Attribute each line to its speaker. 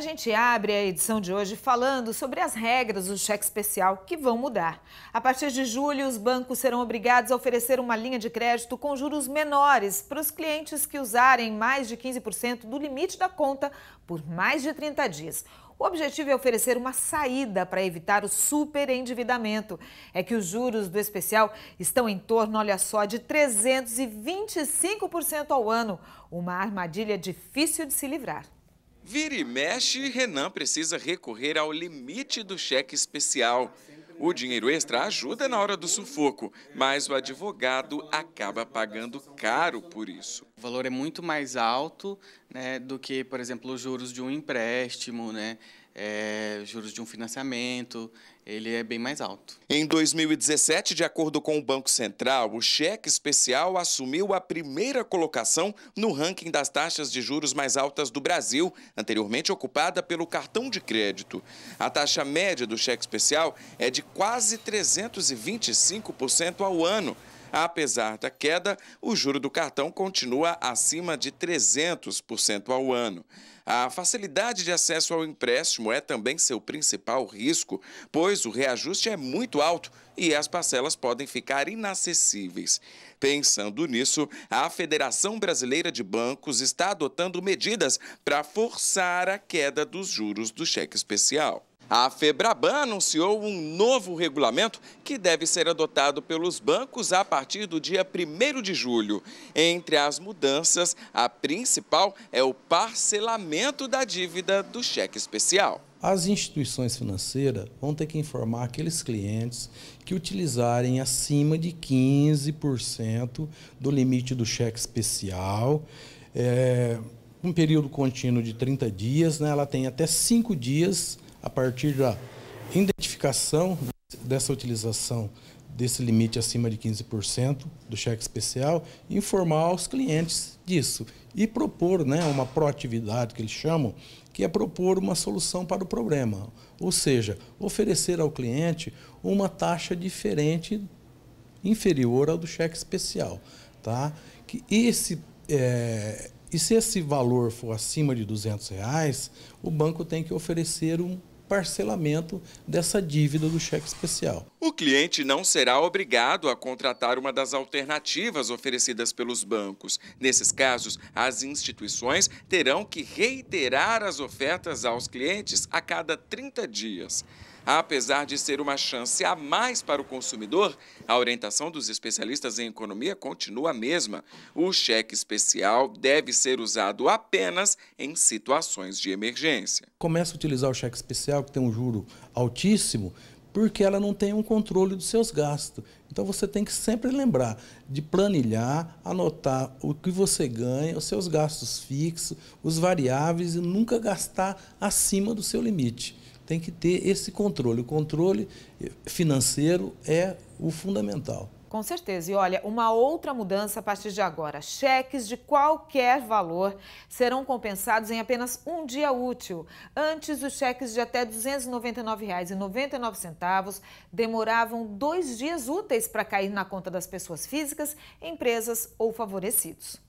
Speaker 1: A gente abre a edição de hoje falando sobre as regras do cheque especial que vão mudar. A partir de julho, os bancos serão obrigados a oferecer uma linha de crédito com juros menores para os clientes que usarem mais de 15% do limite da conta por mais de 30 dias. O objetivo é oferecer uma saída para evitar o superendividamento. É que os juros do especial estão em torno, olha só, de 325% ao ano, uma armadilha difícil de se livrar.
Speaker 2: Vira e mexe, Renan precisa recorrer ao limite do cheque especial. O dinheiro extra ajuda na hora do sufoco, mas o advogado acaba pagando caro por isso. O valor é muito mais alto né, do que, por exemplo, os juros de um empréstimo, né? é, juros de um financiamento, ele é bem mais alto. Em 2017, de acordo com o Banco Central, o cheque especial assumiu a primeira colocação no ranking das taxas de juros mais altas do Brasil, anteriormente ocupada pelo cartão de crédito. A taxa média do cheque especial é de quase 325% ao ano. Apesar da queda, o juro do cartão continua acima de 300% ao ano. A facilidade de acesso ao empréstimo é também seu principal risco, pois o reajuste é muito alto e as parcelas podem ficar inacessíveis. Pensando nisso, a Federação Brasileira de Bancos está adotando medidas para forçar a queda dos juros do cheque especial. A Febraban anunciou um novo regulamento que deve ser adotado pelos bancos a partir do dia 1 de julho. Entre as mudanças, a principal é o parcelamento da dívida do cheque especial.
Speaker 3: As instituições financeiras vão ter que informar aqueles clientes que utilizarem acima de 15% do limite do cheque especial. É, um período contínuo de 30 dias, né, ela tem até 5 dias a partir da identificação dessa utilização desse limite acima de 15% do cheque especial, informar os clientes disso e propor né, uma proatividade, que eles chamam, que é propor uma solução para o problema. Ou seja, oferecer ao cliente uma taxa diferente, inferior ao do cheque especial. Tá? Que esse, é, e se esse valor for acima de 200 reais, o banco tem que oferecer um parcelamento dessa dívida do cheque especial.
Speaker 2: O cliente não será obrigado a contratar uma das alternativas oferecidas pelos bancos. Nesses casos, as instituições terão que reiterar as ofertas aos clientes a cada 30 dias. Apesar de ser uma chance a mais para o consumidor, a orientação dos especialistas em economia continua a mesma. O cheque especial deve ser usado apenas em situações de emergência.
Speaker 3: Começa a utilizar o cheque especial, que tem um juro altíssimo, porque ela não tem um controle dos seus gastos. Então você tem que sempre lembrar de planilhar, anotar o que você ganha, os seus gastos fixos, os variáveis e nunca gastar acima do seu limite. Tem que ter esse controle. O controle eh, financeiro é o fundamental.
Speaker 1: Com certeza. E olha, uma outra mudança a partir de agora. Cheques de qualquer valor serão compensados em apenas um dia útil. Antes, os cheques de até R$ 299,99 demoravam dois dias úteis para cair na conta das pessoas físicas, empresas ou favorecidos.